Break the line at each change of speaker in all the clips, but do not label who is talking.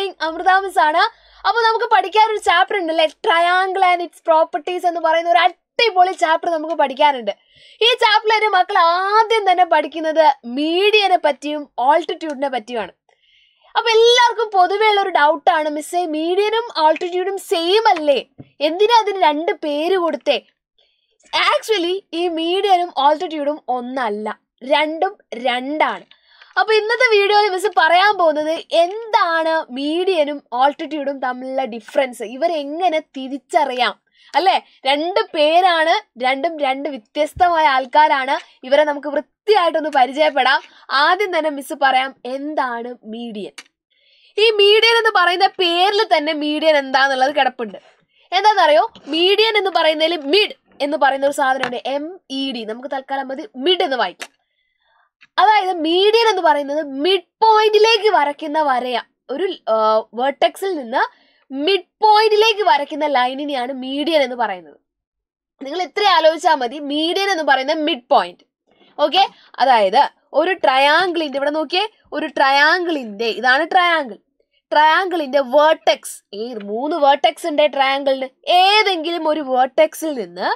morning അമൃതാമിസ് ആണ് അപ്പോൾ നമുക്ക് പഠിക്കാനൊരു ചാപ്റ്റർ ഉണ്ട് അല്ലെ ട്രയാങ്കിൾ ആൻഡ് ഇറ്റ്സ് പ്രോപ്പർട്ടീസ് എന്ന് പറയുന്ന ഒരു അടിപൊളി ചാപ്റ്റർ നമുക്ക് പഠിക്കാനുണ്ട് ഈ ചാപ്റ്ററിൽ മക്കൾ ആദ്യം തന്നെ പഠിക്കുന്നത് മീഡിയനെ പറ്റിയും ഓൾട്ടിറ്റ്യൂഡിനെ പറ്റിയുമാണ് അപ്പോൾ എല്ലാവർക്കും പൊതുവേ ഉള്ള ഒരു ഡൗട്ടാണ് മിസ്സേ മീഡിയനും ആൾട്ടിറ്റ്യൂഡും സെയിം അല്ലേ എന്തിനാ അതിന് രണ്ട് പേര് കൊടുത്തേ ആക്ച്വലി ഈ മീഡിയനും ആൾട്ടിറ്റ്യൂഡും ഒന്നല്ല രണ്ടും രണ്ടാണ് അപ്പോൾ ഇന്നത്തെ വീഡിയോയിൽ മിസ് പറയാൻ പോകുന്നത് എന്താണ് മീഡിയനും ആൾട്ടിറ്റ്യൂഡും തമ്മിലുള്ള ഡിഫറൻസ് ഇവരെങ്ങനെ തിരിച്ചറിയാം അല്ലേ രണ്ട് പേരാണ് രണ്ടും രണ്ട് വ്യത്യസ്തമായ ആൾക്കാരാണ് ഇവരെ നമുക്ക് വൃത്തിയായിട്ടൊന്ന് പരിചയപ്പെടാം ആദ്യം തന്നെ മിസ് പറയാം എന്താണ് മീഡിയൻ ഈ മീഡിയൻ എന്ന് പറയുന്ന പേരിൽ തന്നെ മീഡിയൻ എന്താന്നുള്ളത് കിടപ്പുണ്ട് എന്താണെന്നറിയോ മീഡിയൻ എന്ന് പറയുന്നതിൽ മിഡ് എന്ന് പറയുന്ന ഒരു സാധനമുണ്ട് എം ഇ ഡി നമുക്ക് തൽക്കാലം മതി മിഡ് എന്ന് വായിക്കാം അതായത് മീഡിയൻ എന്ന് പറയുന്നത് മിഡ് പോയിന്റിലേക്ക് വരയ്ക്കുന്ന വരയ ഒരു വേർട്ടെക്സിൽ നിന്ന് മിഡ് പോയിന്റിലേക്ക് വരയ്ക്കുന്ന ലൈനിനെയാണ് മീഡിയൻ എന്ന് പറയുന്നത് നിങ്ങൾ ഇത്ര ആലോചിച്ചാൽ മതി മീഡിയൻ എന്ന് പറയുന്ന മിഡ് പോയിന്റ് ഓക്കെ അതായത് ഒരു ട്രയാങ്കിളിന്റെ ഇവിടെ നോക്കിയേ ഒരു ട്രയാങ്കിളിന്റെ ഇതാണ് ട്രയാങ്കിൾ ട്രയാങ്കിളിന്റെ വേർട്ടെക്സ് ഈ മൂന്ന് വേർട്ടെക്സ് ഉണ്ട് ട്രയാങ്കിളിന് ഏതെങ്കിലും ഒരു വേർട്ടെക്സിൽ നിന്ന്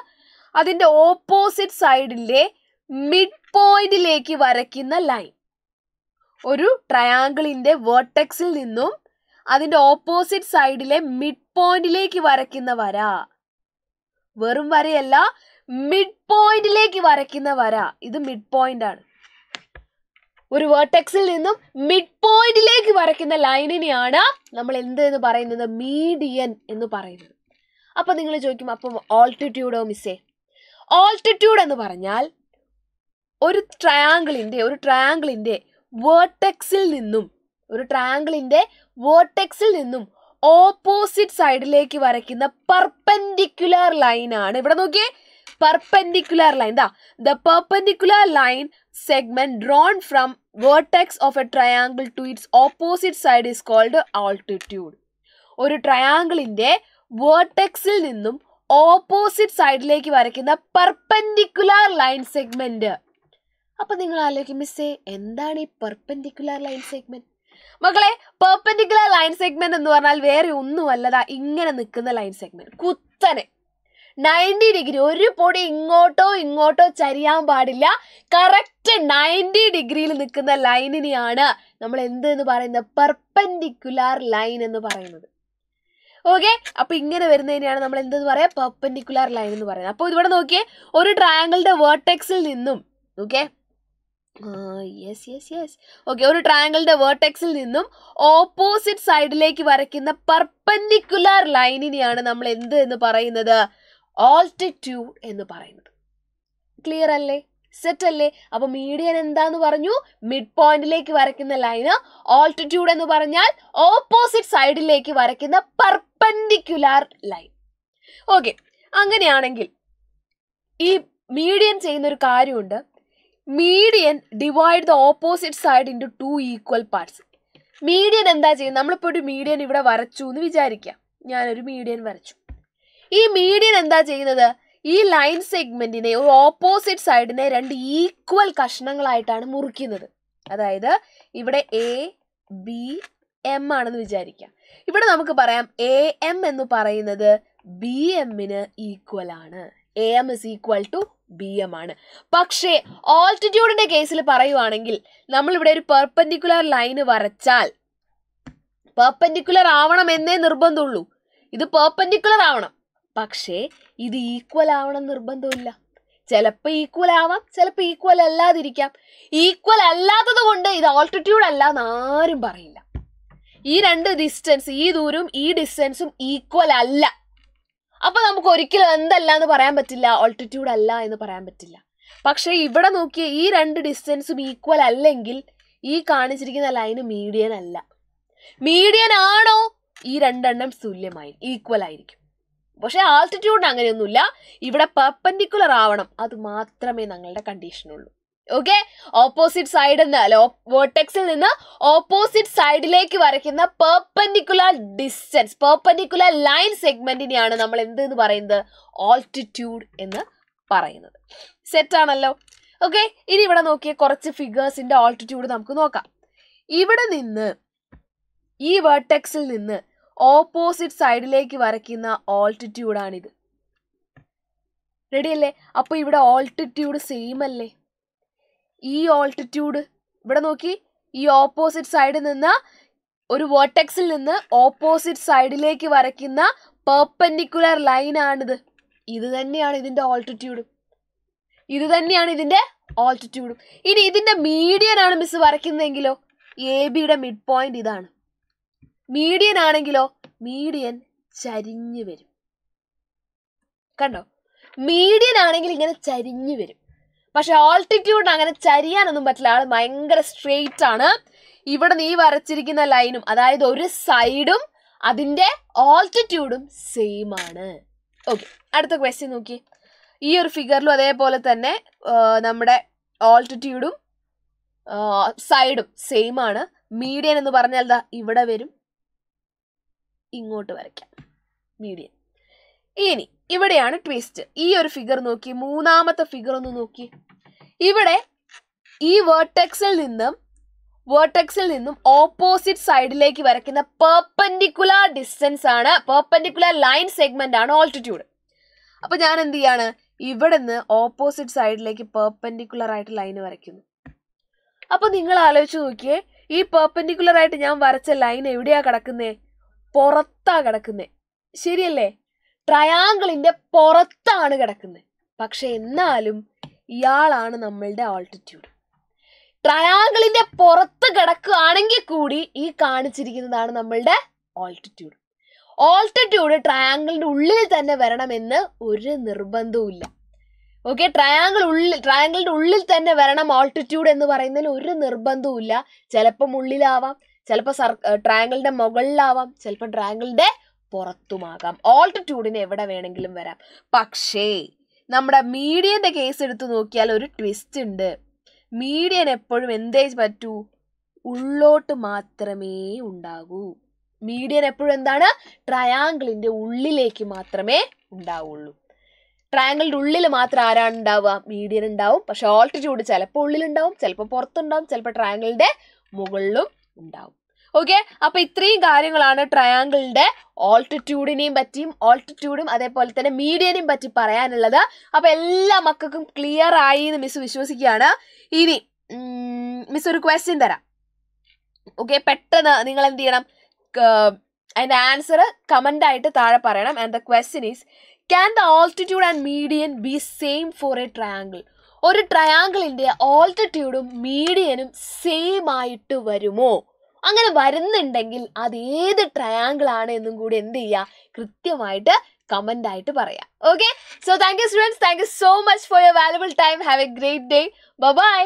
അതിന്റെ ഓപ്പോസിറ്റ് സൈഡിലെ മിഡ് പോയിന്റിലേക്ക് വരയ്ക്കുന്ന ലൈൻ ഒരു ട്രയാങ്കിളിന്റെ വേർട്ടെക്സിൽ നിന്നും അതിന്റെ ഓപ്പോസിറ്റ് സൈഡിലെ മിഡ് പോയിന്റിലേക്ക് വരയ്ക്കുന്ന വര വെറും വരയല്ല മിഡ് പോയിന്റിലേക്ക് വരയ്ക്കുന്ന വര ഇത് മിഡ് പോയിന്റ് ആണ് ഒരു വേർട്ടെക്സിൽ നിന്നും മിഡ് പോയിന്റിലേക്ക് വരയ്ക്കുന്ന ലൈനിനെയാണ് നമ്മൾ എന്ത് എന്ന് പറയുന്നത് മീഡിയൻ എന്ന് പറയുന്നത് അപ്പൊ നിങ്ങൾ ചോദിക്കും അപ്പം ഓൾട്ടിറ്റ്യൂഡോ മിസ്സേ ഓൾട്ടിറ്റ്യൂഡ് എന്ന് പറഞ്ഞാൽ ഒരു ട്രയാങ്കിളിൻ്റെ ഒരു ട്രയാങ്കിളിൻ്റെ വേർട്ടെക്സിൽ നിന്നും ഒരു ട്രയാങ്കിളിൻ്റെ വേർട്ടെക്സിൽ നിന്നും ഓപ്പോസിറ്റ് സൈഡിലേക്ക് വരയ്ക്കുന്ന പെർപെൻഡിക്കുലർ ലൈനാണ് ഇവിടെ നോക്കിയേ പെർപെൻഡിക്കുലർ ലൈൻ ദാ the perpendicular line segment drawn from vertex of a triangle to its opposite side is called altitude ഒരു ട്രയാങ്കിളിൻ്റെ വേർട്ടെക്സിൽ നിന്നും ഓപ്പോസിറ്റ് സൈഡിലേക്ക് വരയ്ക്കുന്ന പെർപെൻഡിക്കുലർ ലൈൻ സെഗ്മെന്റ് അപ്പൊ നിങ്ങൾ ആലോചിക്കും മിസ്സേ എന്താണ് ഈ പെർപെൻഡിക്കുലർ ലൈൻ സെഗ്മെന്റ് മക്കളെ പെർപെൻഡിക്കുലർ ലൈൻ സെഗ്മെന്റ് എന്ന് പറഞ്ഞാൽ വേറെ അല്ലതാ ഇങ്ങനെ നിൽക്കുന്ന ലൈൻ സെഗ്മെന്റ് കുത്തനെ നയൻറ്റി ഡിഗ്രി ഒരു പൊടി ഇങ്ങോട്ടോ ഇങ്ങോട്ടോ ചരിയാൻ പാടില്ല കറക്റ്റ് നയൻറ്റി ഡിഗ്രിയിൽ നിൽക്കുന്ന ലൈനിനെയാണ് നമ്മൾ എന്ത് എന്ന് പറയുന്നത് പെർപെൻഡിക്കുലാർ ലൈൻ എന്ന് പറയുന്നത് ഓക്കെ അപ്പോൾ ഇങ്ങനെ വരുന്നതിനെയാണ് നമ്മൾ എന്തെന്ന് പറയാ പെർപെൻഡിക്കുലാർ ലൈൻ എന്ന് പറയുന്നത് അപ്പോൾ ഇവിടെ നോക്കിയേ ഒരു ട്രയാങ്കിളിന്റെ വേർട്ടെക്സിൽ നിന്നും okay yes yes yes okay ഒരു ട്രയാങ്കിളിൻ്റെ വേർട്ടെക്സിൽ നിന്നും ഓപ്പോസിറ്റ് സൈഡിലേക്ക് വരയ്ക്കുന്ന പർപ്പൻഡിക്കുലാർ ലൈനിനെയാണ് നമ്മൾ എന്ത് എന്ന് പറയുന്നത് ഓൾട്ടിറ്റ്യൂഡ് എന്ന് പറയുന്നത് ക്ലിയർ അല്ലേ സെറ്റ് അല്ലേ അപ്പോൾ മീഡിയൻ എന്താന്ന് പറഞ്ഞു മിഡ് പോയിന്റിലേക്ക് വരയ്ക്കുന്ന ലൈന് ഓൾട്ടിറ്റ്യൂഡ് എന്ന് പറഞ്ഞാൽ ഓപ്പോസിറ്റ് സൈഡിലേക്ക് വരയ്ക്കുന്ന പർപ്പൻഡിക്കുലാർ ലൈൻ ഓക്കെ അങ്ങനെയാണെങ്കിൽ ഈ മീഡിയൻ ചെയ്യുന്ന ഒരു കാര്യമുണ്ട് median divide the opposite side into two equal parts median എന്താ ചെയ്യുന്നത് നമ്മളിപ്പോൾ ഒരു മീഡിയൻ ഇവിടെ വരച്ചു എന്ന് വിചാരിക്കാം ഞാനൊരു മീഡിയൻ വരച്ചു ഈ മീഡിയൻ എന്താ ചെയ്യുന്നത് ഈ ലൈൻ സെഗ്മെന്റിനെ ഒരു ഓപ്പോസിറ്റ് സൈഡിനെ രണ്ട് ഈക്വൽ കഷ്ണങ്ങളായിട്ടാണ് മുറിക്കുന്നത് അതായത് ഇവിടെ എ ബി എം ആണെന്ന് വിചാരിക്കാം ഇവിടെ നമുക്ക് പറയാം എ എം എന്ന് പറയുന്നത് ബി എമ്മിന് ഈക്വൽ ആണ് A M is equal to B M ആണ് പക്ഷേ ഓൾട്ടിറ്റ്യൂഡിന്റെ കേസിൽ പറയുവാണെങ്കിൽ നമ്മളിവിടെ ഒരു പെർപ്പൻഡിക്കുലർ ലൈന് വരച്ചാൽ പെർപ്പൻഡിക്കുലർ ആവണം എന്നേ നിർബന്ധമുള്ളൂ ഇത് പെർപ്പൻഡിക്കുലർ ആവണം പക്ഷേ ഇത് ഈക്വൽ ആവണം നിർബന്ധമില്ല ചിലപ്പോൾ ഈക്വൽ ആവാം ചിലപ്പോൾ ഈക്വൽ അല്ലാതിരിക്കാം ഈക്വൽ അല്ലാത്തത് കൊണ്ട് ഇത് ഓൾട്ടിറ്റ്യൂഡ് അല്ല എന്ന് ആരും പറയില്ല ഈ രണ്ട് ഡിസ്റ്റൻസ് ഈ ദൂരവും ഈ ഡിസ്റ്റൻസും ഈക്വൽ അല്ല അപ്പോൾ നമുക്ക് ഒരിക്കലും എന്തല്ല എന്ന് പറയാൻ പറ്റില്ല ഓൾട്ടിറ്റ്യൂഡ് അല്ല എന്ന് പറയാൻ പറ്റില്ല പക്ഷേ ഇവിടെ നോക്കിയ ഈ രണ്ട് ഡിസ്റ്റൻസും ഈക്വൽ അല്ലെങ്കിൽ ഈ കാണിച്ചിരിക്കുന്ന ലൈന് മീഡിയൻ അല്ല മീഡിയൻ ആണോ ഈ രണ്ടെണ്ണം തുല്യമായി ഈക്വൽ ആയിരിക്കും പക്ഷേ ആൾട്ടിറ്റ്യൂഡിന് അങ്ങനെയൊന്നുമില്ല ഇവിടെ പെർപ്പൻഡിക്കുലർ ആവണം അത് മാത്രമേ ഞങ്ങളുടെ കണ്ടീഷനുള്ളൂ ഓക്കെ ഓപ്പോസിറ്റ് സൈഡ് നിന്ന് അല്ല വേർട്ടെക്സിൽ നിന്ന് ഓപ്പോസിറ്റ് സൈഡിലേക്ക് വരയ്ക്കുന്ന പെർപ്പൻഡിക്കുലർ ഡിസ്റ്റൻസ് പെർപ്പൻഡിക്കുലർ ലൈൻ സെഗ്മെന്റിനെയാണ് നമ്മൾ എന്ത് എന്ന് പറയുന്നത് ഓൾട്ടിറ്റ്യൂഡ് എന്ന് പറയുന്നത് സെറ്റ് ആണല്ലോ ഓക്കെ ഇനി ഇവിടെ നോക്കിയ കുറച്ച് ഫിഗേഴ്സിന്റെ ഓൾട്ടിറ്റ്യൂഡ് നമുക്ക് നോക്കാം ഇവിടെ നിന്ന് ഈ വേർട്ടെക്സിൽ നിന്ന് ഓപ്പോസിറ്റ് സൈഡിലേക്ക് വരയ്ക്കുന്ന ഓൾട്ടിറ്റ്യൂഡാണിത് റെഡിയല്ലേ അപ്പോൾ ഇവിടെ ഓൾട്ടിറ്റ്യൂഡ് സെയിം അല്ലേ ഈ ഓൾട്ടിറ്റ്യൂഡ് ഇവിടെ നോക്കി ഈ ഓപ്പോസിറ്റ് സൈഡിൽ നിന്ന് ഒരു വേർട്ടെക്സിൽ നിന്ന് ഓപ്പോസിറ്റ് സൈഡിലേക്ക് വരയ്ക്കുന്ന ലൈൻ ലൈനാണിത് ഇത് തന്നെയാണ് ഇതിൻ്റെ ഓൾട്ടിറ്റ്യൂഡ് ഇത് തന്നെയാണ് ഇതിൻ്റെ ഓൾട്ടിറ്റ്യൂഡും ഇനി ഇതിൻ്റെ ആണ് മിസ് വരയ്ക്കുന്നതെങ്കിലോ എ ബിയുടെ മിഡ് പോയിന്റ് ഇതാണ് മീഡിയൻ ആണെങ്കിലോ മീഡിയൻ ചരിഞ്ഞു വരും കണ്ടോ മീഡിയൻ ആണെങ്കിൽ ഇങ്ങനെ ചരിഞ്ഞു വരും പക്ഷെ ആൾട്ടിറ്റ്യൂഡ് അങ്ങനെ ചരിയാനൊന്നും പറ്റില്ല ആൾ ഭയങ്കര സ്ട്രെയിറ്റ് ആണ് ഇവിടെ നീ വരച്ചിരിക്കുന്ന ലൈനും അതായത് ഒരു സൈഡും അതിൻ്റെ ആൾട്ടിറ്റ്യൂഡും സെയിം ആണ് ഓക്കെ അടുത്ത ക്വസ്റ്റ്യൻ നോക്കി ഈ ഒരു ഫിഗറിലും അതേപോലെ തന്നെ നമ്മുടെ ആൾട്ടിറ്റ്യൂഡും സൈഡും സെയിം ആണ് മീഡിയൻ എന്ന് പറഞ്ഞാൽ ദാ ഇവിടെ വരും ഇങ്ങോട്ട് വരയ്ക്കാം മീഡിയൻ ഇനി ഇവിടെയാണ് ട്വിസ്റ്റ് ഈ ഒരു ഫിഗർ നോക്കി മൂന്നാമത്തെ ഫിഗർ ഒന്ന് നോക്കി ഇവിടെ ഈ വേർട്ടെക്സിൽ നിന്നും വേർട്ടെക്സിൽ നിന്നും ഓപ്പോസിറ്റ് സൈഡിലേക്ക് വരയ്ക്കുന്ന പെർപെൻഡിക്കുലർ ഡിസ്റ്റൻസ് ആണ് പെർപെൻഡിക്കുലർ ലൈൻ സെഗ്മെന്റ് ആണ് ഓൾട്ടിറ്റ്യൂഡ് അപ്പോൾ ഞാൻ എന്ത് ചെയ്യാണ് ഇവിടെ നിന്ന് ഓപ്പോസിറ്റ് സൈഡിലേക്ക് പെർപെൻഡിക്കുലർ ആയിട്ട് ലൈൻ വരയ്ക്കുന്നു അപ്പോൾ നിങ്ങൾ ആലോചിച്ച് നോക്കിയേ ഈ പെർപെൻഡിക്കുലർ ആയിട്ട് ഞാൻ വരച്ച ലൈൻ എവിടെയാ കിടക്കുന്നേ പുറത്താ കിടക്കുന്നേ ശരിയല്ലേ ട്രയാങ്കിളിന്റെ പുറത്താണ് കിടക്കുന്നത് പക്ഷെ എന്നാലും ഇയാളാണ് നമ്മളുടെ ആൾട്ടിറ്റ്യൂഡ് ട്രയാങ്കിളിന്റെ പുറത്ത് കിടക്കുകയാണെങ്കിൽ കൂടി ഈ കാണിച്ചിരിക്കുന്നതാണ് നമ്മളുടെ ഓൾട്ടിറ്റ്യൂഡ് ഓൾട്ടിറ്റ്യൂഡ് ട്രയാങ്കിളിന്റെ ഉള്ളിൽ തന്നെ വരണമെന്ന് ഒരു നിർബന്ധവുമില്ല ഓക്കെ ട്രയാങ്കിൾ ഉള്ളിൽ ട്രയാങ്കിളിന്റെ ഉള്ളിൽ തന്നെ വരണം ഓൾട്ടിറ്റ്യൂഡ് എന്ന് പറയുന്നതിൽ ഒരു നിർബന്ധവുമില്ല ചിലപ്പം ഉള്ളിലാവാം ചിലപ്പോൾ സർ ട്രയാങ്കിളിന്റെ മുകളിലാവാം ചിലപ്പോൾ ട്രയാങ്കിളിന്റെ പുറത്തുമാകാം ഓൾട്ടിറ്റ്യൂഡിന് എവിടെ വേണമെങ്കിലും വരാം പക്ഷേ നമ്മുടെ മീഡിയൻ്റെ കേസ് എടുത്തു നോക്കിയാൽ ഒരു ട്വിസ്റ്റ് ഉണ്ട് മീഡിയൻ എപ്പോഴും എന്തേ പറ്റൂ ഉള്ളോട്ട് മാത്രമേ ഉണ്ടാകൂ മീഡിയൻ എപ്പോഴും എന്താണ് ട്രയാങ്കിളിൻ്റെ ഉള്ളിലേക്ക് മാത്രമേ ഉണ്ടാവുള്ളൂ ട്രയാങ്കിളിൻ്റെ ഉള്ളിൽ മാത്രം ആരാണ് ഉണ്ടാവുക മീഡിയൻ ഉണ്ടാവും പക്ഷെ ഓൾട്ടിറ്റ്യൂഡ് ചിലപ്പോൾ ഉള്ളിലുണ്ടാവും ചിലപ്പോൾ പുറത്തുണ്ടാവും ചിലപ്പോൾ ട്രയാങ്കിളിൻ്റെ മുകളിലും ഉണ്ടാവും ഓക്കെ അപ്പൊ ഇത്രയും കാര്യങ്ങളാണ് ട്രയാങ്കിളിന്റെ ഓൾട്ടിറ്റ്യൂഡിനെയും പറ്റിയും ഓൾട്ടിറ്റ്യൂഡും അതേപോലെ തന്നെ മീഡിയനെയും പറ്റി പറയാനുള്ളത് അപ്പൊ എല്ലാ മക്കൾക്കും ക്ലിയർ ആയി എന്ന് മിസ് വിശ്വസിക്കുകയാണ് ഇനി മിസ് ഒരു ക്വസ്റ്റ്യൻ തരാം ഓക്കെ പെട്ടെന്ന് നിങ്ങൾ എന്ത് ചെയ്യണം അതിന്റെ ആൻസർ കമന്റ് ആയിട്ട് താഴെ പറയണം and the question is can the altitude and median be same for a triangle ഒരു ട്രയാങ്കിളിന്റെ ഓൾട്ടിറ്റ്യൂഡും മീഡിയനും സെയിം ആയിട്ട് വരുമോ അങ്ങനെ വരുന്നുണ്ടെങ്കിൽ അത് ഏത് ട്രയാങ്കിൾ ആണ് എന്നും കൂടി എന്ത് ചെയ്യുക കൃത്യമായിട്ട് കമൻ്റ് ആയിട്ട് പറയാം okay so thank you students thank you so much for your valuable time have a great day by